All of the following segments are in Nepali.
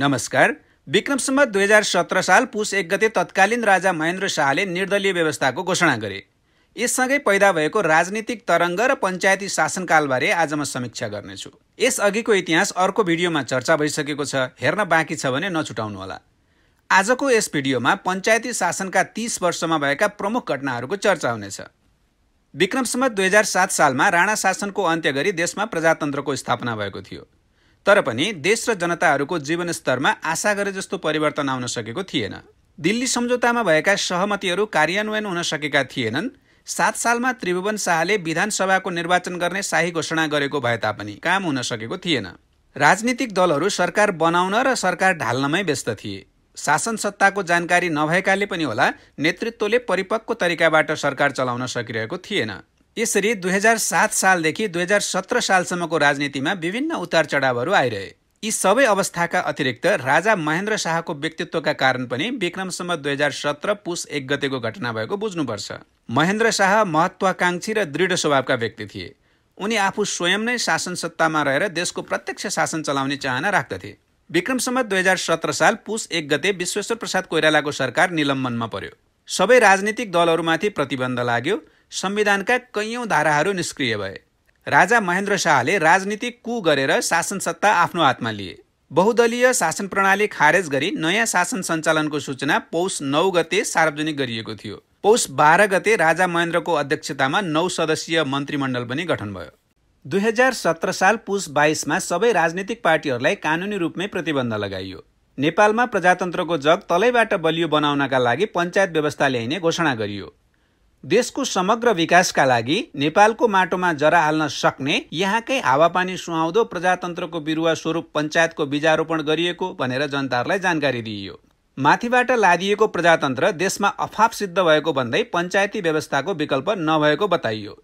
नमस्कार विक्रमसम्म दुई हजार सत्र साल पुस एक गते तत्कालीन राजा महेन्द्र शाहले निर्दलीय व्यवस्थाको घोषणा गरे यससँगै पैदा भएको राजनीतिक तरङ्ग र पञ्चायती शासनकालबारे आज म समीक्षा गर्नेछु अघिको इतिहास अर्को भिडियोमा चर्चा भइसकेको छ हेर्न बाँकी छ भने नछुटाउनुहोला आजको यस भिडियोमा पञ्चायती शासनका तीस वर्षमा भएका प्रमुख घटनाहरूको चर्चा हुनेछ विक्रमसम्म दुई हजार सात सालमा राणा शासनको अन्त्य गरी देशमा प्रजातन्त्रको स्थापना भएको थियो तर पनि देश र जनताहरूको जीवनस्तरमा आशा गरे जस्तो परिवर्तन आउन सकेको थिएन दिल्ली सम्झौतामा भएका सहमतिहरू कार्यान्वयन हुन सकेका थिएनन् सात सालमा त्रिभुवन शाहले विधानसभाको निर्वाचन गर्ने शाही घोषणा गरेको भए तापनि काम हुन सकेको थिएन राजनीतिक दलहरू सरकार बनाउन र सरकार ढाल्नमै व्यस्त थिए शासन सत्ताको जानकारी नभएकाले पनि होला नेतृत्वले परिपक्व तरिकाबाट सरकार चलाउन सकिरहेको थिएन यसरी दुई हजार सात सालदेखि दुई हजार सत्र सालसम्मको राजनीतिमा विभिन्न उतार चढावहरू आइरहे यी सबै अवस्थाका अतिरिक्त राजा महेन्द्र शाहको व्यक्तित्वका कारण पनि विक्रमसम्म दुई हजार सत्र पुस एक गतेको घटना भएको बुझ्नुपर्छ महेन्द्र शाह महत्वाकांक्षी र दृढ स्वभावका व्यक्ति थिए उनी आफू स्वयं नै शासन सत्तामा रहेर देशको प्रत्यक्ष शासन चलाउने चाहना राख्दथे विक्रमसम्म दुई हजार सत्र साल पुस एक गते विश्वेश्वर प्रसाद कोइरालाको सरकार निलम्बनमा पर्यो सबै राजनीतिक दलहरूमाथि प्रतिबन्ध लाग्यो संविधानका कैयौँ धाराहरू निष्क्रिय भए राजा महेन्द्र शाहले राजनीति कु गरेर शासन सत्ता आफ्नो हातमा लिए बहुदलीय शासन प्रणाली खारेज गरी नयाँ शासन सञ्चालनको सूचना पौष नौ गते सार्वजनिक गरिएको थियो पौष बाह्र गते राजा महेन्द्रको अध्यक्षतामा नौ सदस्यीय मन्त्रीमण्डल पनि गठन भयो दुई हजार सत्र साल पुस बाइसमा सबै राजनीतिक पार्टीहरूलाई कानुनी रूपमै प्रतिबन्ध लगाइयो नेपालमा प्रजातन्त्रको जग तलैबाट बलियो बनाउनका लागि पञ्चायत व्यवस्था ल्याइने घोषणा गरियो देशको समग्र विकासका लागि नेपालको माटोमा जरा हाल्न सक्ने यहाँकै हावापानी सुहाउँदो प्रजातन्त्रको बिरुवा स्वरूप पञ्चायतको बीजारोपण गरिएको भनेर जनताहरूलाई जानकारी दिइयो माथिबाट लादिएको प्रजातन्त्र देशमा अफाप सिद्ध भएको भन्दै पञ्चायती व्यवस्थाको विकल्प नभएको बताइयो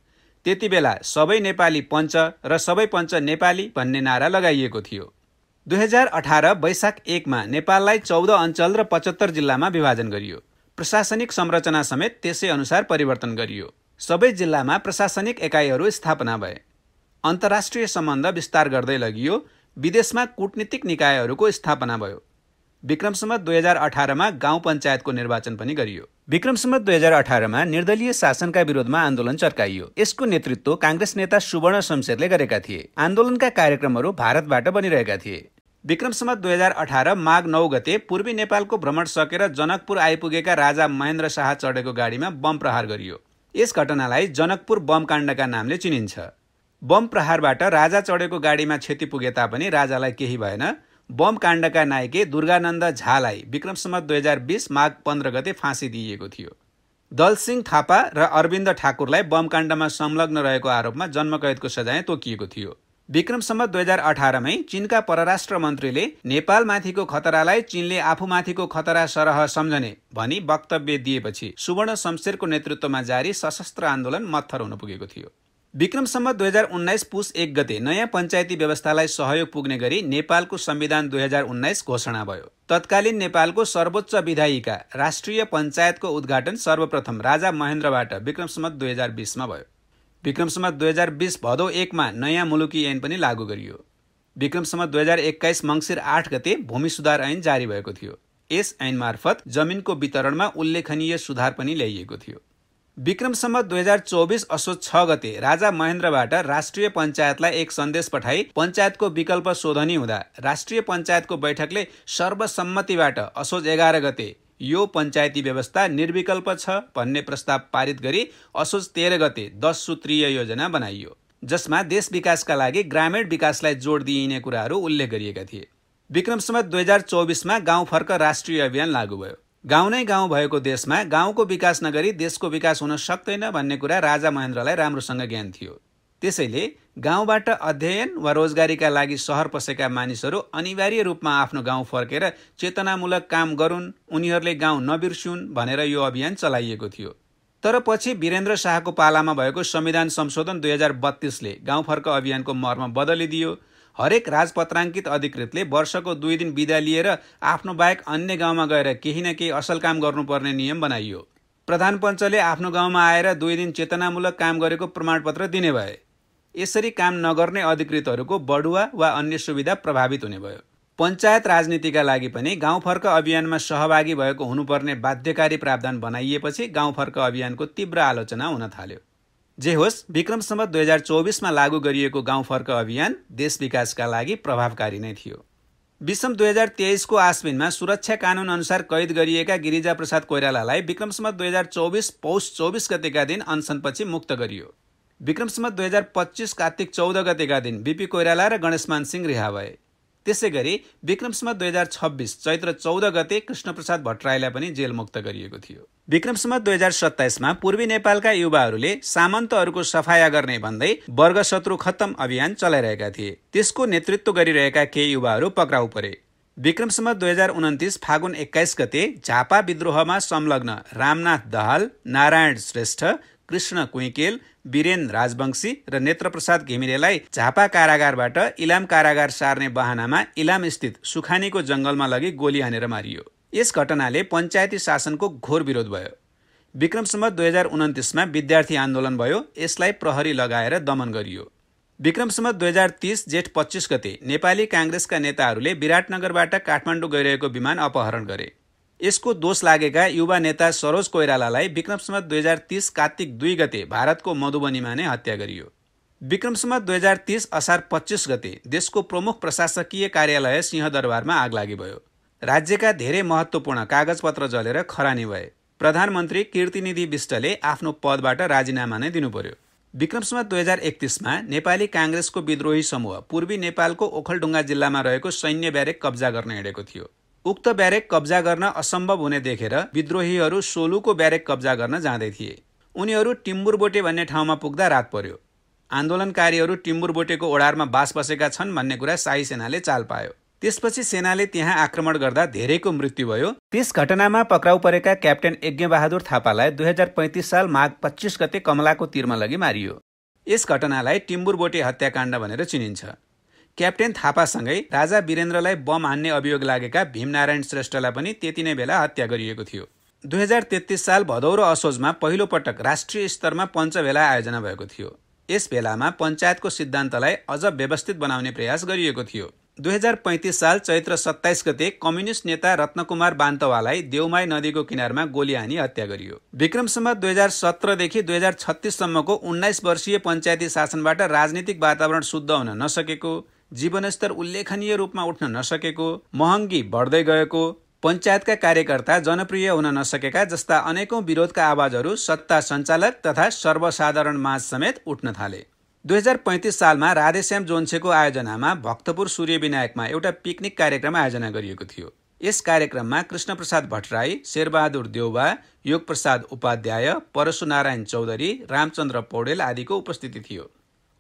त्यति बेला सबै नेपाली पञ्च र सबै पञ्च नेपाली भन्ने नारा लगाइएको थियो दुई हजार अठार वैशाख एकमा नेपाललाई चौध अञ्चल र पचहत्तर जिल्लामा विभाजन गरियो प्रशासनिक संरचना समेत त्यसै अनुसार परिवर्तन गरियो सबै जिल्लामा प्रशासनिक एकाइहरू स्थापना भए अन्तर्राष्ट्रिय सम्बन्ध विस्तार गर्दै लगियो विदेशमा कुटनीतिक निकायहरूको स्थापना भयो विक्रमसम्म दुई हजार अठारमा गाउँ पञ्चायतको निर्वाचन पनि गरियो विक्रमसम्म दुई हजार अठारमा निर्दलीय शासनका विरोधमा आन्दोलन चर्काइयो यसको नेतृत्व काङ्ग्रेस नेता सुवर्ण शमशेरले गरेका थिए आन्दोलनका कार्यक्रमहरू भारतबाट बनिरहेका थिए विक्रमसम्म दुई हजार अठार माघ नौ गते पूर्वी नेपालको भ्रमण सकेर जनकपुर आइपुगेका राजा महेन्द्र शाह चढेको गाडीमा बम प्रहार गरियो यस घटनालाई जनकपुर बम काण्डका नामले चिनिन्छ बम प्रहारबाट राजा चढेको गाडीमा क्षति पुगे तापनि राजालाई केही भएन बम काण्डका नायके दुर्गानन्द झालाई विक्रमसम्म दुई हजार बिस माघ पन्ध्र गते फाँसी दिइएको थियो दलसिंह थापा र अरविन्द ठाकुरलाई बम काण्डमा संलग्न रहेको आरोपमा जन्मकैदको सजाय तोकिएको थियो विक्रमसम्म दुई हजार अठारमै चीनका परराष्ट्र मन्त्रीले नेपालमाथिको खतरालाई चीनले आफूमाथिको खतरा सरह सम्झने भनी वक्तव्य दिएपछि सुवर्ण शमशेरको नेतृत्वमा जारी सशस्त्र आन्दोलन मत्थर हुन पुगेको थियो विक्रमसम्म दुई हजार उन्नाइस पुस एक गते नयाँ पञ्चायती व्यवस्थालाई सहयोग पुग्ने गरी नेपालको संविधान दुई हजार उन्नाइस घोषणा भयो तत्कालीन नेपालको सर्वोच्च विधायिका राष्ट्रिय पञ्चायतको उद्घाटन सर्वप्रथम राजा महेन्द्रबाट विक्रमसम्म दुई हजार बिसमा भयो विक्रमसम्म दुई हजार बिस भदौ एकमा नयाँ मुलुकी ऐन पनि लागू गरियो विक्रमसम्म दुई हजार एक्काइस मङ्सिर आठ गते भूमि सुधार ऐन जारी भएको थियो यस ऐन मार्फत जमिनको वितरणमा उल्लेखनीय सुधार पनि ल्याइएको थियो विक्रमसम्म दुई हजार चौबिस असोज छ गते राजा महेन्द्रबाट राष्ट्रिय पञ्चायतलाई एक सन्देश पठाई पञ्चायतको विकल्प शोधनी हुँदा राष्ट्रिय पञ्चायतको बैठकले सर्वसम्मतिबाट असोज एघार गते यो पञ्चायती व्यवस्था निर्विकल्प छ भन्ने प्रस्ताव पारित गरी असोज तेह्र गते दस सूत्रीय योजना बनाइयो जसमा देश विकासका लागि ग्रामीण विकासलाई जोड दिइने कुराहरू उल्लेख गरिएका थिए विक्रमसम्म दुई हजार चौबिसमा गाउँ फर्क राष्ट्रिय अभियान लागू भयो गाउँ नै गाउँ भएको देशमा गाउँको विकास नगरी देशको विकास हुन सक्दैन भन्ने कुरा राजा महेन्द्रलाई राम्रोसँग ज्ञान थियो त्यसैले गाउँबाट अध्ययन वा रोजगारीका लागि सहर पसेका मानिसहरू अनिवार्य रूपमा आफ्नो गाउँ फर्केर चेतनामूलक काम गरून् उनीहरूले गाउँ नबिर्स्युन् भनेर यो अभियान चलाइएको थियो तर पछि वीरेन्द्र शाहको पालामा भएको संविधान संशोधन दुई हजार बत्तीसले गाउँ फर्क अभियानको मर्म बदलिदियो हरेक राजपत्राङ्कित अधिकृतले वर्षको दुई दिन बिदा लिएर आफ्नो बाहेक अन्य गाउँमा गएर केही न केही असल काम गर्नुपर्ने नियम बनाइयो प्रधान पञ्चले आफ्नो गाउँमा आएर दुई दिन चेतनामूलक काम गरेको प्रमाणपत्र दिने भए यसरी काम नगर्ने अधिकृतहरूको बढुवा वा अन्य सुविधा प्रभावित हुने भयो पञ्चायत राजनीतिका लागि पनि गाउँ फर्क अभियानमा सहभागी भएको हुनुपर्ने बाध्यकारी प्रावधान बनाइएपछि गाउँ फर्क अभियानको तीव्र आलोचना हुन थाल्यो जे होस् विक्रमसम्म दुई हजार चौबिसमा लागू गरिएको गाउँ फर्क अभियान देश विकासका लागि प्रभावकारी नै थियो विषम दुई हजार तेइसको आस्विनमा सुरक्षा अनुसार कैद गरिएका गिरिजाप्रसाद कोइरालालाई विक्रमसम्म दुई हजार चौबिस पौष चौबिस गतेका दिन अनसनपछि मुक्त गरियो विक्रमसम्म दुई हजार पच्चिस कार्तिक चौध गतेका दिन बिपी कोइराला र गणेशमान सिंह रिहा भए त्यसै गरी विक्रमसम्म दुई हजार छब्बिस चैत्र चौध गते कृष्णप्रसाद भट्टराईलाई पनि जेलमुक्त गरिएको थियो विक्रमसम्म दुई हजार सत्ताइसमा पूर्वी नेपालका युवाहरूले सामन्तहरूको सफाया गर्ने भन्दै वर्ग शत्रु खत्तम अभियान चलाइरहेका थिए त्यसको नेतृत्व गरिरहेका केही युवाहरू पक्राउ परे विक्रमसम्म दुई हजार उन्तिस फागुन एक्काइस गते झापा विद्रोहमा संलग्न रामनाथ दहाल नारायण श्रेष्ठ कृष्ण कुइकेल बिरेन राजवंशी र नेत्रप्रसाद घिमिरेलाई झापा कारागारबाट इलाम कारागार सार्ने बहानामा इलामस्थित सुखानीको जङ्गलमा लगी गोली हानेर मारियो यस घटनाले पञ्चायती शासनको घोर विरोध भयो विक्रमसम्म दुई हजार उन्तिसमा विद्यार्थी आन्दोलन भयो यसलाई प्रहरी लगाएर दमन गरियो विक्रमसम्म दुई हजार तिस जेठ पच्चिस गते नेपाली काङ्ग्रेसका नेताहरूले विराटनगरबाट काठमाडौँ गइरहेको विमान अपहरण गरे यसको दोष लागेका युवा नेता सरोज कोइरालालाई विक्रमसम्म दुई हजार तिस कार्तिक दुई गते भारतको मधुबनीमा नै हत्या गरियो विक्रमसम्म दुई हजार तिस असार पच्चिस गते देशको प्रमुख प्रशासकीय कार्यालय सिंहदरबारमा आग लागि भयो राज्यका धेरै महत्त्वपूर्ण कागजपत्र जलेर खरानी भए प्रधानमन्त्री कीर्तिनिधि विष्टले आफ्नो पदबाट राजीनामा नै दिनु पर्यो विक्रमसम्म दुई हजार एकतिसमा नेपाली काङ्ग्रेसको विद्रोही समूह पूर्वी नेपालको ओखलढुङ्गा जिल्लामा रहेको सैन्य ब्यारेक कब्जा गर्न हिँडेको थियो उक्त ब्यारेक कब्जा गर्न असम्भव हुने देखेर विद्रोहीहरू सोलुको ब्यारेक कब्जा गर्न जाँदै थिए उनीहरू टिम्बुरबोटे भन्ने ठाउँमा पुग्दा रात पर्यो आन्दोलनकारीहरू टिम्बुरबोटेको ओडारमा बास बसेका छन् भन्ने कुरा शाही सेनाले चाल पायो त्यसपछि सेनाले त्यहाँ आक्रमण गर्दा धेरैको मृत्यु भयो त्यस घटनामा पक्राउ परेका क्याप्टेन यज्ञबहादुर थापालाई दुई हजार पैँतिस साल माघ पच्चिस गते कमलाको तिरमा लगि मारियो यस घटनालाई टिम्बुरबोटे हत्याकाण्ड भनेर चिनिन्छ क्याप्टेन थापासँगै राजा वीरेन्द्रलाई बम हान्ने अभियोग लागेका भीमनारायण श्रेष्ठलाई पनि त्यति नै बेला हत्या गरिएको थियो दुई हजार तेत्तिस साल भदौ र असोजमा पहिलोपटक राष्ट्रिय स्तरमा पञ्चभेला आयोजना भएको थियो यस भेलामा पञ्चायतको सिद्धान्तलाई अझ व्यवस्थित बनाउने प्रयास गरिएको थियो दुई हजार पैँतिस साल चैत्र सत्ताइस गते कम्युनिस्ट नेता रत्नकुमार बान्तवालाई देउमाई नदीको किनारमा गोली हानी हत्या गरियो विक्रमसम्म दुई हजार सत्रदेखि दुई हजार छत्तिससम्मको उन्नाइस वर्षीय पञ्चायती शासनबाट राजनीतिक वातावरण शुद्ध हुन नसकेको जीवनस्तर उल्लेखनीय रूपमा उठ्न नसकेको महँगी बढ्दै गएको पञ्चायतका कार्यकर्ता जनप्रिय हुन नसकेका जस्ता अनेकौं विरोधका आवाजहरू सत्ता सञ्चालक तथा सर्वसाधारण माझ समेत उठ्न थाले दुई हजार पैँतिस सालमा राधेश्याम जोन्सेको आयोजनामा भक्तपुर सूर्यविनायकमा एउटा पिकनिक कार्यक्रम आयोजना गरिएको थियो यस कार्यक्रममा कृष्णप्रसाद भट्टराई शेरबहादुर देउबा योगप्रसाद उपाध्याय परशुनारायण चौधरी रामचन्द्र पौडेल आदिको उपस्थिति थियो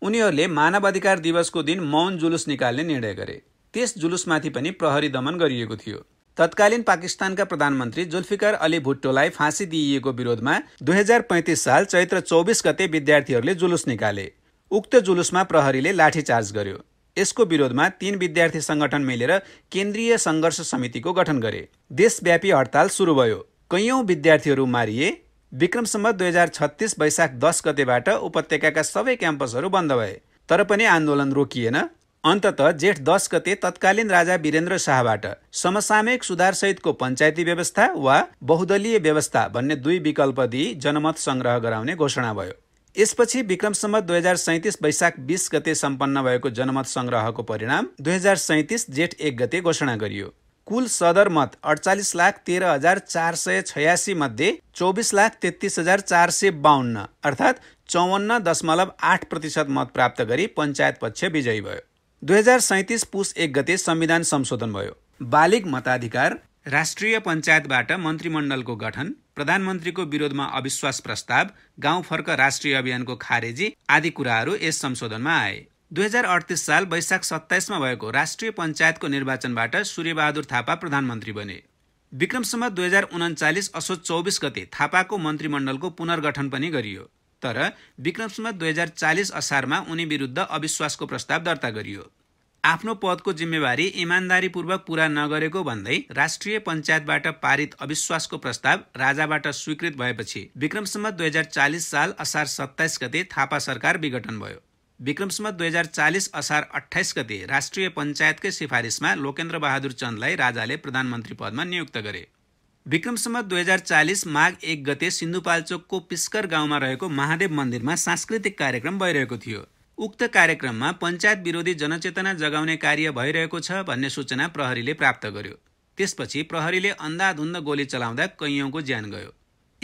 उनीहरूले मानवाधिकार दिवसको दिन मौन जुलुस निकाल्ने निर्णय गरे त्यस जुलुसमाथि पनि प्रहरी दमन गरिएको थियो तत्कालीन पाकिस्तानका प्रधानमन्त्री जुल्फिकार अली भुट्टोलाई फाँसी दिइएको विरोधमा दुई हजार पैँतिस साल चैत्र चौबिस गते विद्यार्थीहरूले जुलुस निकाले उक्त जुलुसमा प्रहरीले लाठीचार्ज गर्यो यसको विरोधमा तीन विद्यार्थी सङ्गठन मिलेर केन्द्रीय सङ्घर्ष समितिको गठन गरे देशव्यापी हडताल सुरु भयो कैयौँ विद्यार्थीहरू मारिए विक्रमसम्म दुई हजार छत्तिस वैशाख दस गतेबाट उपत्यकाका सबै क्याम्पसहरू बन्द भए तर पनि आन्दोलन रोकिएन अन्तत जेठ दस गते तत्कालीन राजा वीरेन्द्र शाहबाट समसामयिक सुधारसहितको पञ्चायती व्यवस्था वा बहुदलीय व्यवस्था भन्ने दुई विकल्प दिई जनमत सङ्ग्रह गराउने घोषणा भयो यसपछि विक्रमसम्म दुई हजार सैँतिस वैशाख बिस गते सम्पन्न भएको जनमत सङ्ग्रहको परिणाम दुई हजार सैँतिस जेठ एक गते घोषणा गरियो कुल सदरमत अडचालिस लाख तेह्र हजार चार सय छयासी मध्ये चौबिस लाख तेत्तिस हजार चार सय बाहन्न अर्थात् चौवन्न दशमलव आठ प्रतिशत मत प्राप्त गरी पञ्चायत पक्ष विजयी भयो दुई हजार सैतिस पुस एक गते संविधान संशोधन भयो बालिग मताधिकार राष्ट्रिय पञ्चायतबाट मन्त्रीमण्डलको गठन प्रधानमन्त्रीको विरोधमा अविश्वास प्रस्ताव गाउँ फर्क राष्ट्रिय अभियानको खारेजी आदि कुराहरू यस संशोधनमा आए दुई हजार अडतिस साल वैशाख सत्ताइसमा भएको राष्ट्रिय पञ्चायतको निर्वाचनबाट सूर्यबहादुर थापा प्रधानमन्त्री बने विक्रमसम्म दुई हजार उन्चालिस असोज चौबिस गते थापाको मन्त्रीमण्डलको पुनर्गठन पनि गरियो तर विक्रमसम्म दुई हजार चालिस असारमा उनी विरुद्ध अविश्वासको प्रस्ताव दर्ता गरियो आफ्नो पदको जिम्मेवारी इमान्दारीपूर्वक पूरा नगरेको भन्दै राष्ट्रिय पञ्चायतबाट पारित अविश्वासको प्रस्ताव राजाबाट स्वीकृत भएपछि विक्रमसम्म दुई हजार चालिस साल असार सत्ताइस गते थापा सरकार विघटन भयो विक्रमसम्म दुई हजार चालिस असार अठाइस गते राष्ट्रिय पञ्चायतकै सिफारिसमा लोकेन्द्र बहादुर चन्दलाई राजाले प्रधानमन्त्री पदमा नियुक्त गरे विक्रमसम्म दुई हजार चालिस माघ एक गते सिन्धुपाल्चोकको पिस्कर गाउँमा रहेको महादेव मन्दिरमा सांस्कृतिक कार्यक्रम भइरहेको थियो उक्त कार्यक्रममा पञ्चायत विरोधी जनचेतना जगाउने कार्य भइरहेको छ भन्ने सूचना प्रहरीले प्राप्त गर्यो त्यसपछि प्रहरीले अन्धाधुन्ध गोली चलाउँदा कैयौँको ज्यान गयो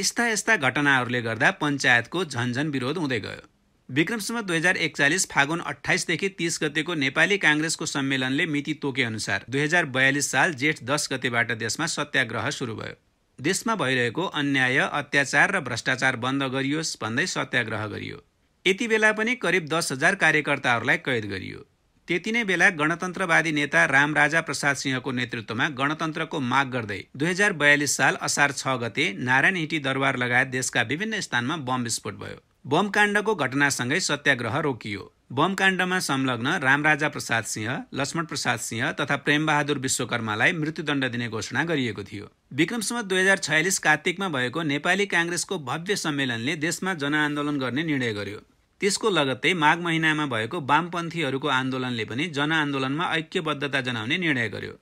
यस्ता यस्ता घटनाहरूले गर्दा पञ्चायतको झन्झन विरोध हुँदै गयो विक्रमसम्म दुई हजार एकचालिस फागुन अठाइसदेखि तिस गतेको नेपाली काङ्ग्रेसको सम्मेलनले मिति तोके अनुसार दुई हजार बयालिस साल जेठ दस गतेबाट देशमा सत्याग्रह सुरु भयो देशमा भइरहेको अन्याय अत्याचार र भ्रष्टाचार बन्द गरियोस् भन्दै सत्याग्रह गरियो यति बेला पनि करिब दस हजार कार्यकर्ताहरूलाई कैद गरियो त्यति नै बेला गणतन्त्रवादी नेता रामराजा प्रसाद सिंहको नेतृत्वमा गणतन्त्रको माग गर्दै दुई हजार बयालिस साल असार छ गते नारायण हिटी दरबार लगायत देशका विभिन्न स्थानमा बम विस्फोट भयो बमकाण्डको घटनासँगै सत्याग्रह रोकियो बमकाण्डमा संलग्न रामराजा प्रसाद सिंह लक्ष्मण प्रसाद सिंह तथा प्रेमबहादुर विश्वकर्मालाई मृत्युदण्ड दिने घोषणा गरिएको थियो विक्रमसम्म दुई हजार छयालिस कार्तिकमा भएको नेपाली काङ्ग्रेसको भव्य सम्मेलनले देशमा जनआन्दोलन गर्ने निर्णय गर्यो त्यसको लगत्तै माघ महिनामा भएको वामपन्थीहरूको आन्दोलनले पनि जनआन्दोलनमा ऐक्यबद्धता जनाउने निर्णय गर्यो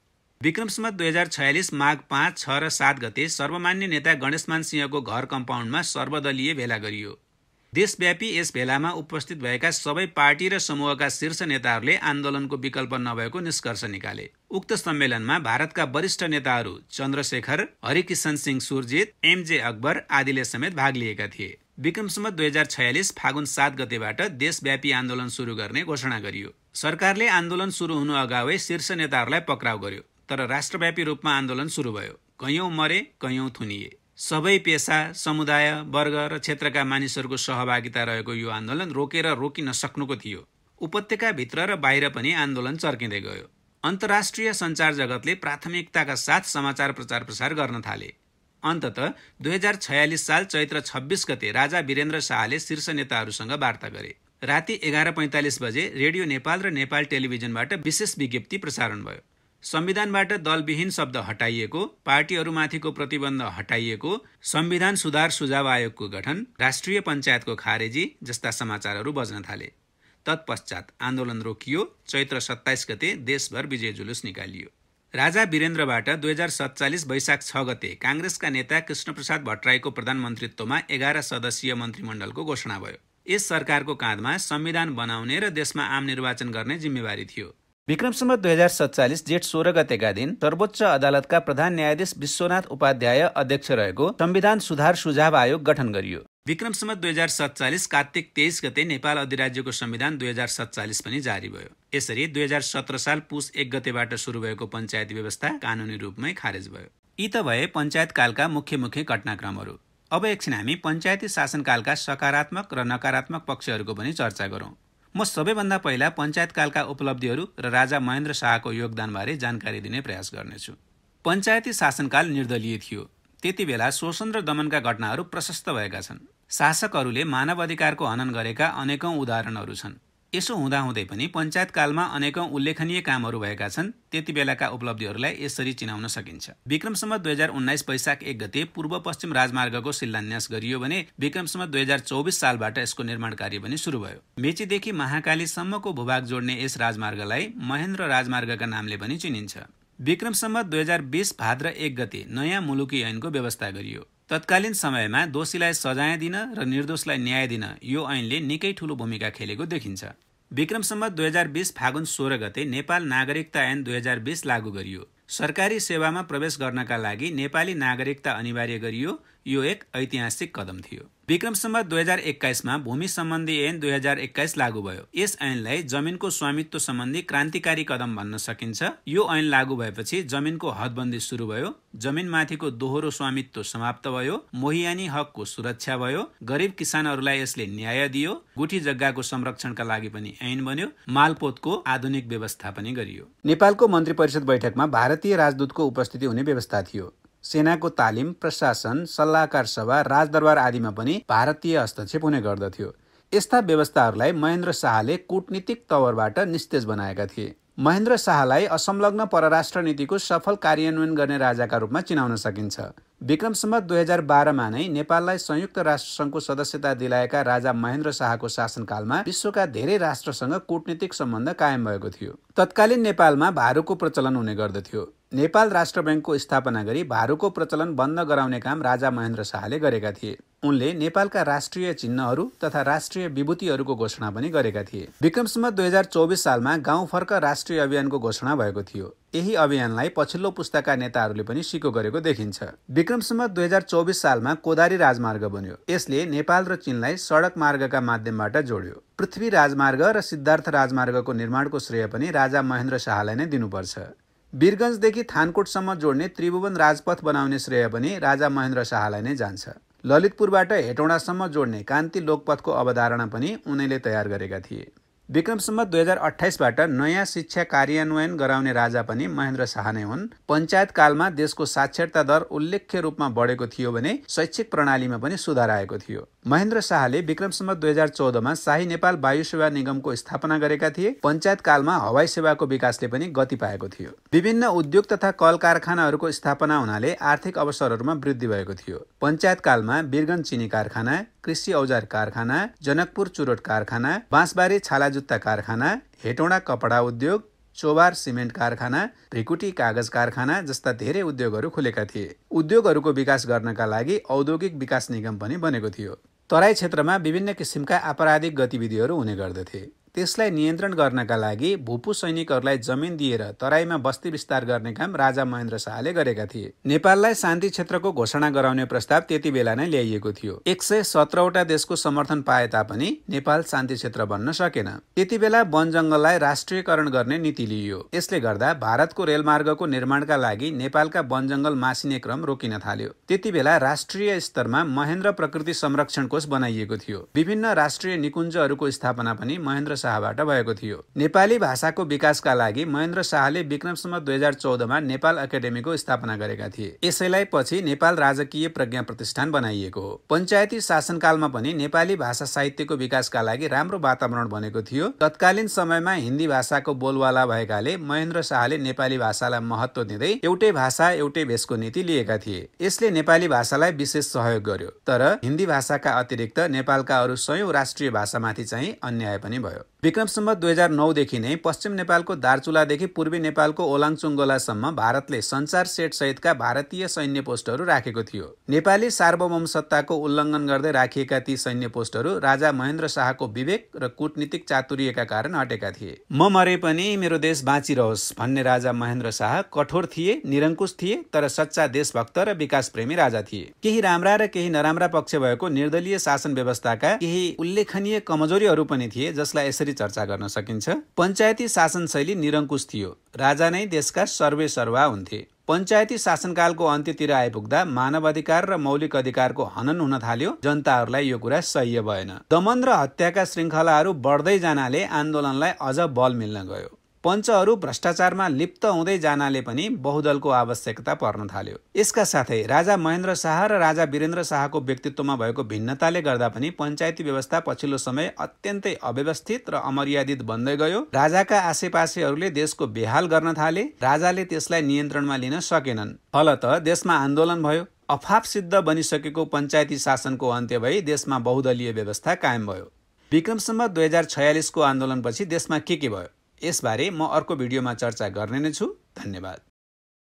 विक्रमसम्म दुई हजार छयालिस माघ पाँच छ र सात गते सर्वमान्य नेता गणेशमान सिंहको घर कम्पाउन्डमा सर्वदलीय भेला गरियो देशव्यापी यस भेलामा उपस्थित भएका सबै पार्टी र समूहका शीर्ष नेताहरूले आन्दोलनको विकल्प नभएको निष्कर्ष निकाले उक्त सम्मेलनमा भारतका वरिष्ठ नेताहरू चन्द्रशेखर हरिकिशन सिंह सुरजित एमजे अकबर आदिले समेत भाग लिएका थिए विक्रमसम्म दुई हजार छयालिस फागुन सात गतेबाट देशव्यापी आन्दोलन सुरु गर्ने घोषणा गरियो सरकारले आन्दोलन सुरु हुनु अगावै शीर्ष नेताहरूलाई पक्राउ गर्यो तर राष्ट्रव्यापी रूपमा आन्दोलन सुरु भयो कैयौँ मरे कैयौँ थुनिए सबै पेसा समुदाय वर्ग र क्षेत्रका मानिसहरूको सहभागिता रहेको यो आन्दोलन रोकेर रोकिन सक्नुको थियो उपत्यकाभित्र र बाहिर पनि आन्दोलन चर्किँदै गयो अन्तर्राष्ट्रिय सञ्चार जगतले प्राथमिकताका साथ समाचार प्रचार प्रसार गर्न थाले अन्तत दुई हजार छयालिस साल चैत्र छब्बिस गते राजा वीरेन्द्र शाहले शीर्ष नेताहरूसँग वार्ता गरे राति एघार पैँतालिस बजे रेडियो नेपाल र नेपाल टेलिभिजनबाट विशेष विज्ञप्ति प्रसारण भयो संविधानबाट दलविहीन शब्द हटाइएको पार्टीहरूमाथिको प्रतिबन्ध हटाइएको संविधान सुधार सुझाव आयोगको गठन राष्ट्रिय पञ्चायतको खारेजी जस्ता समाचारहरू बज्न थाले तत्पश्चात आन्दोलन रोकियो चैत्र सत्ताइस गते देशभर विजय जुलुस निकालियो राजा वीरेन्द्रबाट दुई हजार सत्तालिस वैशाख छ गते काङ्ग्रेसका नेता कृष्णप्रसाद भट्टराईको प्रधानमन्त्रीत्वमा एघार सदस्यीय मन्त्रीमण्डलको घोषणा भयो यस सरकारको काँधमा संविधान बनाउने र देशमा आम निर्वाचन गर्ने जिम्मेवारी थियो विक्रमसम्म दुई हजार सत्तालिस जेठ सोह्र गतेका दिन सर्वोच्च अदालतका प्रधान न्यायाधीश विश्वनाथ उपाध्याय अध्यक्ष रहेको संविधान सुधार सुझाव आयोग गठन गरियो विक्रमसम्म दुई हजार सत्तालिस कार्तिक तेइस गते नेपाल अधिराज्यको संविधान दुई हजार सत्तालिस पनि जारी भयो यसरी दुई हजार सत्र साल पुस एक गतेबाट सुरु भएको पञ्चायत व्यवस्था कानुनी रूपमै खारेज भयो यी त भए कालका मुख्य मुख्य घटनाक्रमहरू अब एकछिन हामी पञ्चायती शासनकालका सकारात्मक र नकारात्मक पक्षहरूको पनि चर्चा गरौँ म सबैभन्दा पहिला पञ्चायतकालका उपलब्धिहरू र राजा महेन्द्र शाहको योगदानबारे जानकारी दिने प्रयास गर्नेछु पञ्चायती शासनकाल निर्दलीय थियो त्यति बेला शोषण र दमनका घटनाहरू प्रशस्त भएका छन् शासकहरूले मानव अधिकारको हनन गरेका अनेकौँ उदाहरणहरू छन् यसो हुँदाहुँदै पनि पञ्चायतकालमा अनेकौँ उल्लेखनीय कामहरू भएका छन् त्यति बेलाका उपलब्धिहरूलाई यसरी चिनाउन सकिन्छ विक्रमसम्म दुई हजार उन्नाइस वैशाख एक गते पूर्व पश्चिम राजमार्गको शिलान्यास गरियो भने विक्रमसम्म दुई हजार चौबिस सालबाट यसको निर्माण कार्य पनि सुरु भयो मेचीदेखि महाकालीसम्मको भूभाग जोड्ने यस राजमार्गलाई महेन्द्र राजमार्गका नामले पनि चिनिन्छ विक्रमसम्म दुई हजार बिस भाद्र एक गते नयाँ मुलुकी ऐनको व्यवस्था गरियो तत्कालीन समयमा दोषीलाई सजाय दिन र निर्दोषलाई न्याय दिन यो ऐनले निकै ठूलो भूमिका खेलेको देखिन्छ विक्रमसम्म दुई हजार बिस फागुन सोह्र गते नेपाल नागरिकता ऐन दुई हजार बिस लागू गरियो सरकारी सेवामा प्रवेश गर्नका लागि नेपाली नागरिकता अनिवार्य गरियो यो एक ऐतिहासिक कदम थियो विक्रम सम्म दुई हजार एक्काइसमा भूमि सम्बन्धी ऐन दुई हजार एक्काइस लागू भयो यस ऐनलाई जमिनको स्वामित्व सम्बन्धी क्रान्तिकारी कदम भन्न सकिन्छ यो ऐन लागू भएपछि जमिनको हदबन्दी सुरु भयो जमिन माथिको दोहोरो स्वामित्व समाप्त भयो मोहियानी हकको सुरक्षा भयो गरिब किसानहरूलाई यसले न्याय दियो गुठी जग्गाको संरक्षणका लागि पनि ऐन बन्यो मालपोतको आधुनिक व्यवस्था पनि गरियो नेपालको मन्त्री परिषद बैठकमा भारतीय राजदूतको उपस्थिति हुने व्यवस्था थियो सेनाको तालिम प्रशासन सल्लाहकार सभा राजदरबार आदिमा पनि भारतीय हस्तक्षेप हुने गर्दथ्यो यस्ता व्यवस्थाहरूलाई महेन्द्र शाहले कूटनीतिक तवरबाट निस्तेज बनाएका थिए महेन्द्र शाहलाई असंलग्न परराष्ट्र नीतिको सफल कार्यान्वयन गर्ने राजाका रूपमा चिनाउन सकिन्छ विक्रमसम्म दुई हजार बाह्रमा नै नेपाललाई संयुक्त राष्ट्रसङ्घको सदस्यता दिलाएका राजा महेन्द्र शाहको शासनकालमा विश्वका धेरै राष्ट्रसँग कूटनीतिक सम्बन्ध कायम भएको थियो तत्कालीन नेपालमा भारूको प्रचलन हुने गर्दथ्यो नेपाल राष्ट्र ब्याङ्कको स्थापना गरी भारूको प्रचलन बन्द गराउने काम राजा महेन्द्र शाहले गरेका थिए उनले नेपालका राष्ट्रिय चिन्हहरू तथा राष्ट्रिय विभूतिहरूको घोषणा पनि गरेका थिए विक्रमसम्म दुई हजार चौबिस सालमा गाउँ फर्क राष्ट्रिय अभियानको घोषणा भएको थियो यही अभियानलाई पछिल्लो पुस्ताका नेताहरूले पनि सिको गरेको देखिन्छ विक्रमसम्म दुई हजार चौबिस सालमा कोदारी राजमार्ग बन्यो यसले नेपाल र चीनलाई सडक मार्गका माध्यमबाट जोड्यो पृथ्वी राजमार्ग र सिद्धार्थ राजमार्गको निर्माणको श्रेय पनि राजा महेन्द्र शाहलाई नै दिनुपर्छ वीरगन्जदेखि थानकोटसम्म जोड्ने त्रिभुवन राजपथ बनाउने श्रेय पनि राजा महेन्द्र शाहलाई नै जान्छ ललितपुरबाट हेटौँडासम्म जोड्ने कान्ति लोकपथको अवधारणा पनि उनैले तयार गरेका थिए विक्रमसम्म दुई हजार अठाइसबाट नयाँ शिक्षा कार्यान्वयन गराउने राजा पनि महेन्द्र शाह नै हुन् पञ्चायत कालमा देशको साक्षरता दर उल्लेख्य रूपमा बढेको थियो भने शैक्षिक प्रणालीमा पनि सुधार आएको थियो महेन्द्र शाहले विक्रमसम्म दुई हजार चौधमा शाही नेपाल वायु सेवा निगमको स्थापना गरेका थिए पञ्चायत कालमा हवाई सेवाको विकासले पनि गति पाएको थियो विभिन्न उद्योग तथा कल कारखानाहरूको स्थापना हुनाले आर्थिक अवसरहरूमा वृद्धि भएको थियो पञ्चायत कालमा बिरगन चिनी कारखाना कृषि औजार कारखाना जनकपुर चुरोट कारखाना बाँसबारी छाला जुत्ता कारखाना हेटौँडा कपडा उद्योग चोबार सिमेन्ट कारखाना भ्रिकुटी कागज कारखाना जस्ता धेरै उद्योगहरू खुलेका थिए उद्योगहरूको विकास गर्नका लागि औद्योगिक विकास निगम पनि बनेको थियो तराई क्षेत्रमा विभिन्न किसिमका आपराधिक गतिविधिहरू हुने गर्दथे त्यसलाई नियन्त्रण गर्नका लागि भूपू सैनिकहरूलाई जमिन दिएर तराईमा बस्ती विस्तार गर्ने काम राजा महेन्द्र शाहले गरेका थिए नेपाललाई शान्ति क्षेत्रको घोषणा गराउने प्रस्ताव त्यति बेला नै ल्याइएको थियो एक सय सत्रवटा देशको समर्थन पाए तापनि नेपाल शान्ति क्षेत्र बन्न सकेन त्यति बेला वन जङ्गललाई राष्ट्रियकरण गर्ने नीति लिइयो यसले गर्दा भारतको रेलमार्गको निर्माणका लागि नेपालका वन जङ्गल मासिने क्रम रोकिन थाल्यो त्यति बेला राष्ट्रिय स्तरमा महेन्द्र प्रकृति संरक्षण कोष बनाइएको थियो विभिन्न राष्ट्रिय निकुञ्जहरूको स्थापना पनि महेन्द्र शाह शाहबाट भएको थियो नेपाली भाषाको विकासका लागि महेन्द्र शाहले विक्रमसम्म दुई हजार चौधमा नेपाल एकाडेमीको स्थापना गरेका थिए यसैलाई पछि नेपाल राजकीय प्रज्ञा प्रतिष्ठान बनाइएको हो पञ्चायती शासनकालमा पनि नेपाली भाषा साहित्यको विकासका लागि राम्रो वातावरण बनेको थियो तत्कालीन समयमा हिन्दी भाषाको बोलवाला भएकाले महेन्द्र शाहले नेपाली भाषालाई महत्व दिँदै एउटै भाषा एउटै भेषको नीति लिएका थिए यसले नेपाली भाषालाई विशेष सहयोग गर्यो तर हिन्दी भाषाका अतिरिक्त नेपालका अरू सयौं राष्ट्रिय भाषामाथि चाहिँ अन्याय पनि भयो विक्रम सम्म दुई हजार नौदेखि नै पश्चिम नेपालको दार्चुलादेखि पूर्वी नेपालको ओलाङचुङ्गोलासम्म भारतले सञ्चार सहितका भारतीय सैन्य पोस्टहरू राखेको थियो नेपाली सार्वभौम सत्ताको उल्लङ्घन गर्दै राखिएका ती सैन्य पोस्टहरू राजा महेन्द्र शाहको विवेक र कूटनीतिक चातुर्यका कारण हटेका थिए म मरे पनि मेरो देश बाँचिरहोस् भन्ने राजा महेन्द्र शाह कठोर थिए निरङ्कुश थिए तर सच्चा देशभक्त र विकासप्रेमी राजा थिए केही राम्रा र केही नराम्रा पक्ष भएको निर्दलीय शासन व्यवस्थाका केही उल्लेखनीय कमजोरीहरू पनि थिए जसलाई यसरी यसरी चर्चा गर्न सकिन्छ पञ्चायती शासन शैली निरङ्कुश थियो राजा नै देशका सर्वा हुन्थे पञ्चायती शासनकालको अन्त्यतिर आइपुग्दा अधिकार र मौलिक अधिकारको हनन हुन थाल्यो जनताहरूलाई यो कुरा सह्य भएन दमन र हत्याका श्रृङ्खलाहरू बढ्दै जानाले आन्दोलनलाई अझ बल मिल्न गयो पञ्चहरू भ्रष्टाचारमा लिप्त हुँदै जानाले पनि बहुदलको आवश्यकता पर्न थाल्यो यसका साथै राजा महेन्द्र शाह र राजा वीरेन्द्र शाहको व्यक्तित्वमा भएको भिन्नताले गर्दा पनि पञ्चायती व्यवस्था पछिल्लो समय अत्यन्तै अव्यवस्थित र अमर्यादित बन्दै गयो राजाका आसेपासेहरूले देशको बेहाल गर्न थाले राजाले त्यसलाई नियन्त्रणमा लिन सकेनन् फलत देशमा आन्दोलन भयो अफाप सिद्ध बनिसकेको पञ्चायती शासनको अन्त्य भई देशमा बहुदलीय व्यवस्था कायम भयो विक्रमसम्म दुई हजार छयालिसको आन्दोलनपछि देशमा के के भयो यसबारे म अर्को भिडियोमा चर्चा गर्ने नै छु धन्यवाद